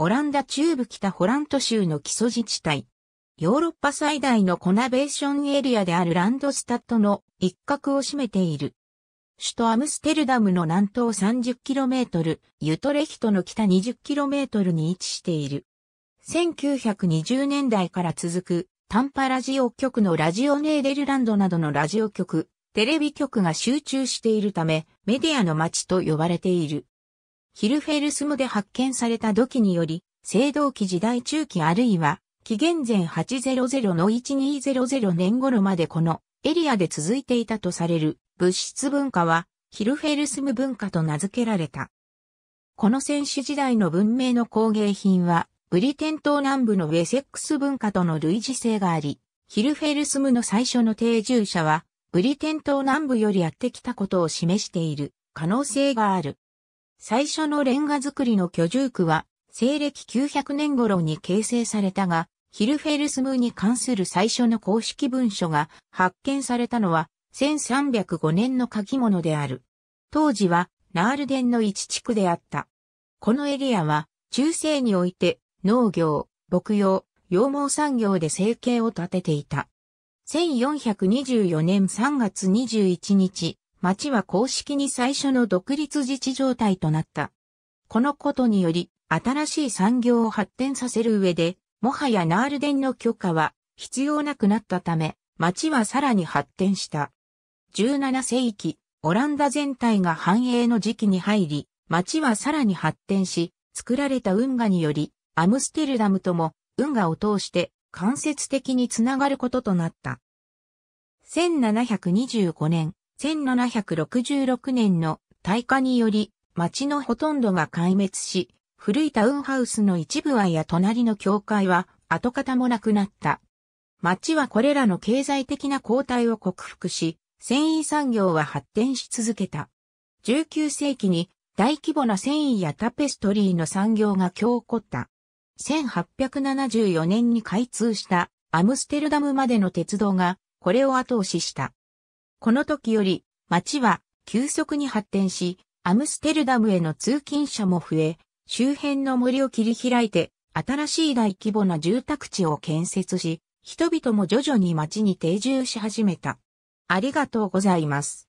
オランダ中部北ホラント州の基礎自治体。ヨーロッパ最大のコナベーションエリアであるランドスタットの一角を占めている。首都アムステルダムの南東 30km、ユトレヒトの北 20km に位置している。1920年代から続くタンパラジオ局のラジオネーデルランドなどのラジオ局、テレビ局が集中しているため、メディアの街と呼ばれている。ヒルフェルスムで発見された土器により、青銅器時代中期あるいは、紀元前800の1200年頃までこのエリアで続いていたとされる物質文化はヒルフェルスム文化と名付けられた。この選手時代の文明の工芸品はブリテン島南部のウェセックス文化との類似性があり、ヒルフェルスムの最初の定住者はブリテン島南部よりやってきたことを示している可能性がある。最初のレンガ造りの居住区は、西暦900年頃に形成されたが、ヒルフェルスムーに関する最初の公式文書が発見されたのは1305年の書き物である。当時はナールデンの一地区であった。このエリアは中世において農業、牧羊、羊毛産業で生計を立てていた。1424年3月21日、町は公式に最初の独立自治状態となった。このことにより、新しい産業を発展させる上で、もはやナールデンの許可は必要なくなったため、町はさらに発展した。17世紀、オランダ全体が繁栄の時期に入り、町はさらに発展し、作られた運河により、アムステルダムとも運河を通して間接的につながることとなった。1725年、1766年の大火により、町のほとんどが壊滅し、古いタウンハウスの一部はや隣の教会は跡形もなくなった。町はこれらの経済的な後退を克服し、繊維産業は発展し続けた。19世紀に大規模な繊維やタペストリーの産業が強起こった。1874年に開通したアムステルダムまでの鉄道がこれを後押しした。この時より、街は急速に発展し、アムステルダムへの通勤者も増え、周辺の森を切り開いて、新しい大規模な住宅地を建設し、人々も徐々に街に定住し始めた。ありがとうございます。